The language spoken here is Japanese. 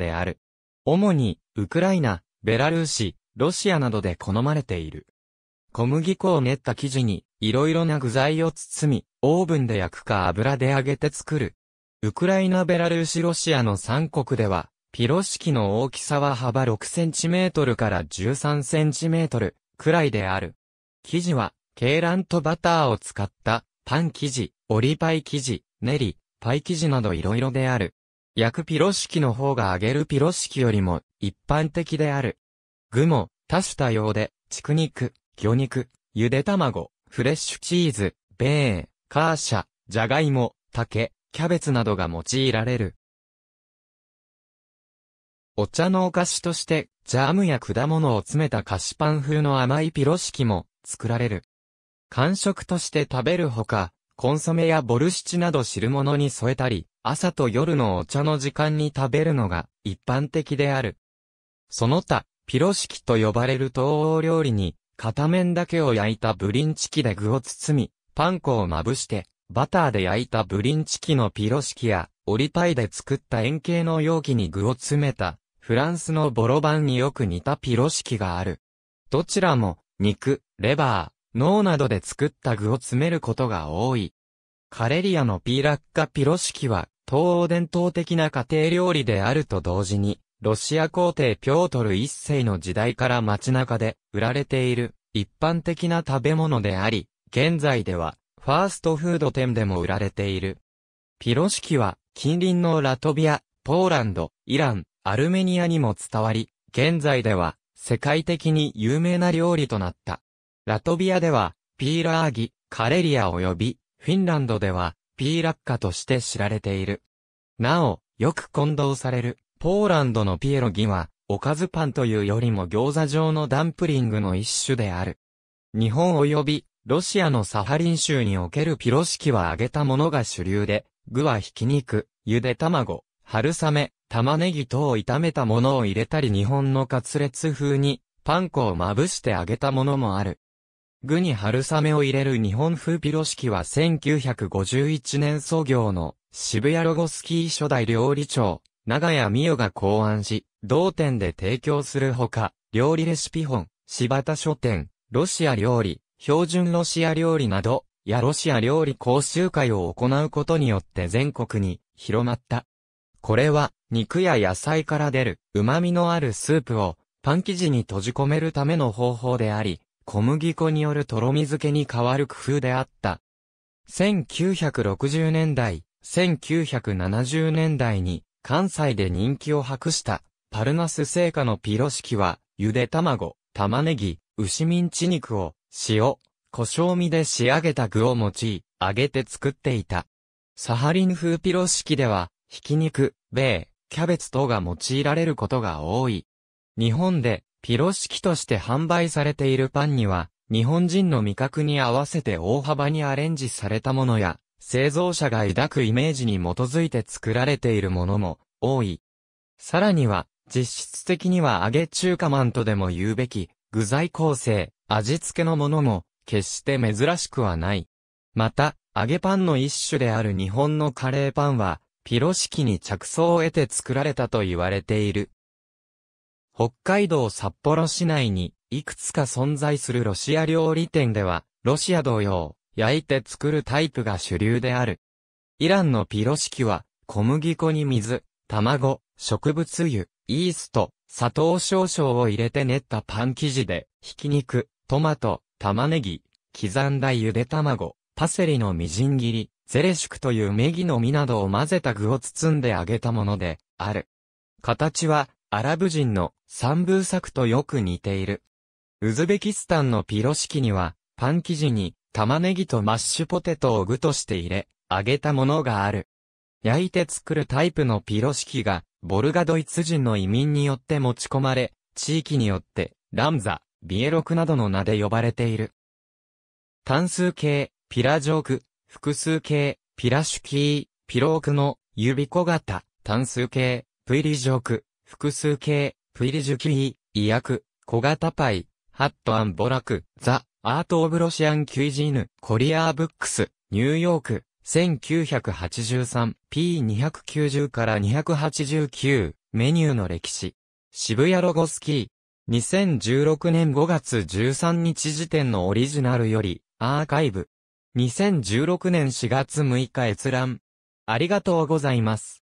である。主に、ウクライナ、ベラルーシ、ロシアなどで好まれている。小麦粉を練った生地に、いろいろな具材を包み、オーブンで焼くか油で揚げて作る。ウクライナ、ベラルーシ、ロシアの3国では、ピロシキの大きさは幅6センチメートルから13センチメートルくらいである。生地は、鶏卵とバターを使った、パン生地、オリパイ生地、練り、パイ生地などいろいろである。薬ピロ式の方が揚げるピロ式よりも一般的である。具も多種多様で、畜肉、魚肉、ゆで卵、フレッシュチーズ、ベー、カーシャ、ジャガイモ、竹、キャベツなどが用いられる。お茶のお菓子として、ジャムや果物を詰めた菓子パン風の甘いピロ式も作られる。間食として食べるほか、コンソメやボルシチなど汁物に添えたり、朝と夜のお茶の時間に食べるのが一般的である。その他、ピロシキと呼ばれる東欧料理に、片面だけを焼いたブリンチキで具を包み、パン粉をまぶして、バターで焼いたブリンチキのピロシキや、折りパイで作った円形の容器に具を詰めた、フランスのボロバンによく似たピロシキがある。どちらも、肉、レバー、脳などで作った具を詰めることが多い。カレリアのピーラッカピロシキは、東欧伝統的な家庭料理であると同時に、ロシア皇帝ピョートル一世の時代から街中で売られている一般的な食べ物であり、現在ではファーストフード店でも売られている。ピロシキは近隣のラトビア、ポーランド、イラン、アルメニアにも伝わり、現在では世界的に有名な料理となった。ラトビアでは、ピーラーギ、カレリア及び、フィンランドでは、ピーラッカとして知られている。なお、よく混同される、ポーランドのピエロギは、おかずパンというよりも餃子状のダンプリングの一種である。日本及び、ロシアのサハリン州におけるピロシキは揚げたものが主流で、具はひき肉、ゆで卵、春雨、玉ねぎ等を炒めたものを入れたり日本のカツレツ風に、パン粉をまぶして揚げたものもある。具に春雨を入れる日本風ピロシキは1951年創業の渋谷ロゴスキー初代料理長、長屋美代が考案し、同店で提供するほか、料理レシピ本、柴田書店、ロシア料理、標準ロシア料理など、やロシア料理講習会を行うことによって全国に広まった。これは、肉や野菜から出る旨味のあるスープを、パン生地に閉じ込めるための方法であり、小麦粉によるとろみ漬けに変わる工夫であった。1960年代、1970年代に関西で人気を博したパルナス製菓のピロシキは、ゆで卵、玉ねぎ、牛ミンチ肉を塩、胡椒味で仕上げた具を用い、揚げて作っていた。サハリン風ピロシキでは、ひき肉、ベー、キャベツ等が用いられることが多い。日本でピロシキとして販売されているパンには、日本人の味覚に合わせて大幅にアレンジされたものや、製造者が抱くイメージに基づいて作られているものも多い。さらには、実質的には揚げ中華まんとでも言うべき、具材構成、味付けのものも、決して珍しくはない。また、揚げパンの一種である日本のカレーパンは、ピロシキに着想を得て作られたと言われている。北海道札幌市内に、いくつか存在するロシア料理店では、ロシア同様、焼いて作るタイプが主流である。イランのピロシキは、小麦粉に水、卵、植物油、イースト、砂糖少々を入れて練ったパン生地で、ひき肉、トマト、玉ねぎ、刻んだゆで卵、パセリのみじん切り、ゼレシュクというネギの実などを混ぜた具を包んで揚げたもので、ある。形は、アラブ人の三部作とよく似ている。ウズベキスタンのピロシキには、パン生地に玉ねぎとマッシュポテトを具として入れ、揚げたものがある。焼いて作るタイプのピロシキが、ボルガドイツ人の移民によって持ち込まれ、地域によって、ランザ、ビエロクなどの名で呼ばれている。単数形、ピラジョーク、複数形、ピラシュキー、ピロークの、指小型、単数形、プイリジョーク、複数形、プイリジュキー、医薬、小型パイ、ハットアンボラク、ザ、アートオブロシアンキュイジーヌ、コリアーブックス、ニューヨーク、1983、P290 から289、メニューの歴史。渋谷ロゴスキー。2016年5月13日時点のオリジナルより、アーカイブ。2016年4月6日閲覧。ありがとうございます。